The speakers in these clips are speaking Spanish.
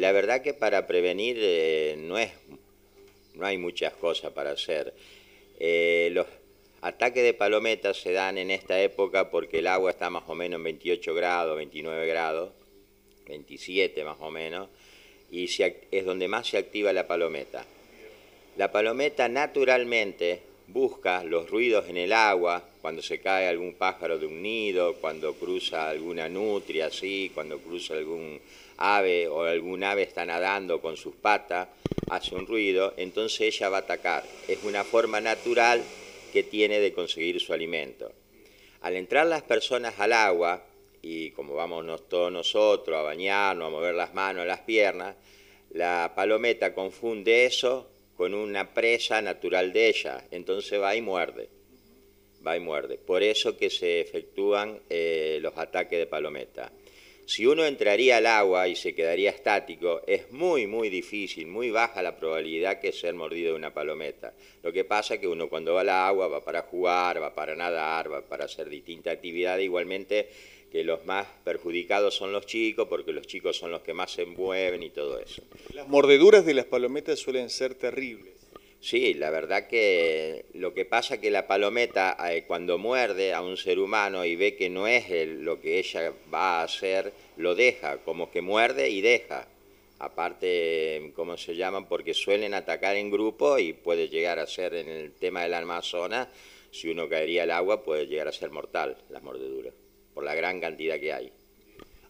La verdad que para prevenir eh, no, no hay muchas cosas para hacer. Eh, los ataques de palometas se dan en esta época porque el agua está más o menos en 28 grados, 29 grados, 27 más o menos, y es donde más se activa la palometa. La palometa naturalmente busca los ruidos en el agua, cuando se cae algún pájaro de un nido, cuando cruza alguna nutria así, cuando cruza algún ave o algún ave está nadando con sus patas, hace un ruido, entonces ella va a atacar. Es una forma natural que tiene de conseguir su alimento. Al entrar las personas al agua, y como vamos todos nosotros a bañarnos, a mover las manos, las piernas, la palometa confunde eso con una presa natural de ella, entonces va y muerde, va y muerde. Por eso que se efectúan eh, los ataques de palometa. Si uno entraría al agua y se quedaría estático, es muy, muy difícil, muy baja la probabilidad que ser mordido de una palometa. Lo que pasa es que uno cuando va al agua va para jugar, va para nadar, va para hacer distintas actividades, igualmente que los más perjudicados son los chicos, porque los chicos son los que más se mueven y todo eso. Las mordeduras de las palometas suelen ser terribles. Sí, la verdad que lo que pasa es que la palometa eh, cuando muerde a un ser humano y ve que no es lo que ella va a hacer, lo deja, como que muerde y deja. Aparte, ¿cómo se llaman? Porque suelen atacar en grupo y puede llegar a ser en el tema del Amazonas, si uno caería al agua puede llegar a ser mortal las mordeduras la gran cantidad que hay.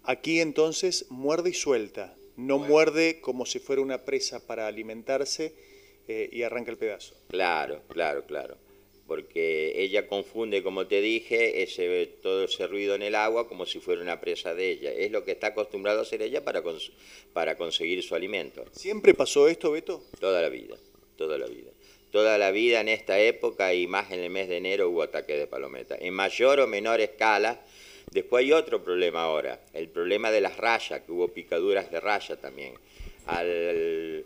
Aquí entonces muerde y suelta, no muerde como si fuera una presa para alimentarse eh, y arranca el pedazo. Claro, claro, claro. Porque ella confunde, como te dije, ese, todo ese ruido en el agua como si fuera una presa de ella. Es lo que está acostumbrado a hacer ella para, para conseguir su alimento. ¿Siempre pasó esto, Beto? Toda la vida, toda la vida toda la vida en esta época y más en el mes de enero hubo ataques de palometa, en mayor o menor escala, Después hay otro problema ahora, el problema de las rayas, que hubo picaduras de raya también. Al,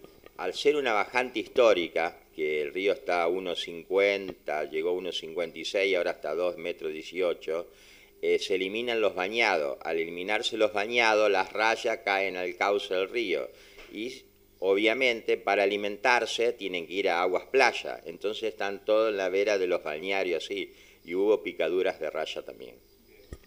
ser una bajante histórica, que el río está a 1,50, llegó a 1,56, ahora está a metros 18, eh, se eliminan los bañados. Al eliminarse los bañados, las rayas caen al cauce del río. Y obviamente para alimentarse tienen que ir a aguas playa. Entonces están todos en la vera de los bañarios así Y hubo picaduras de raya también.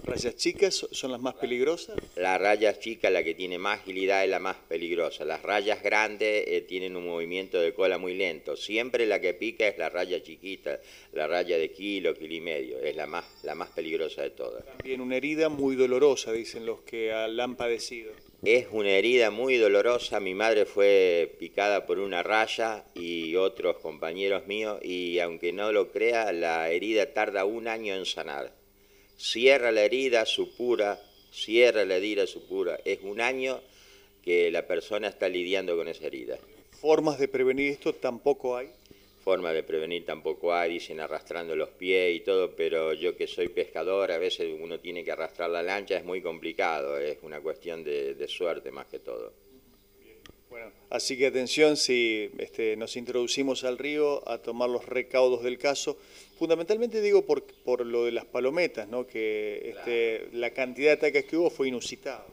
¿Las ¿Rayas chicas son las más peligrosas? La raya chica, la que tiene más agilidad, es la más peligrosa. Las rayas grandes eh, tienen un movimiento de cola muy lento. Siempre la que pica es la raya chiquita, la raya de kilo, kilo y medio. Es la más, la más peligrosa de todas. También una herida muy dolorosa, dicen los que ah, la han padecido. Es una herida muy dolorosa. Mi madre fue picada por una raya y otros compañeros míos y aunque no lo crea, la herida tarda un año en sanar cierra la herida, supura, cierra la herida, supura. Es un año que la persona está lidiando con esa herida. ¿Formas de prevenir esto tampoco hay? Formas de prevenir tampoco hay, dicen arrastrando los pies y todo, pero yo que soy pescador, a veces uno tiene que arrastrar la lancha, es muy complicado, es una cuestión de, de suerte más que todo. Así que atención si este, nos introducimos al río a tomar los recaudos del caso, fundamentalmente digo por, por lo de las palometas, ¿no? que este, la cantidad de ataques que hubo fue inusitada.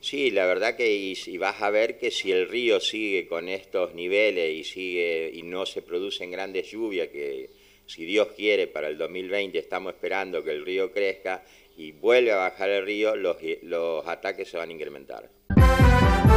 Sí, la verdad que y, vas a ver que si el río sigue con estos niveles y sigue y no se producen grandes lluvias que si Dios quiere para el 2020 estamos esperando que el río crezca y vuelve a bajar el río, los, los ataques se van a incrementar.